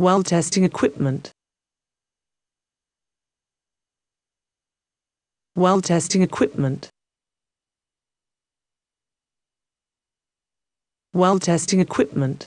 well testing equipment. Well testing equipment. Well testing equipment.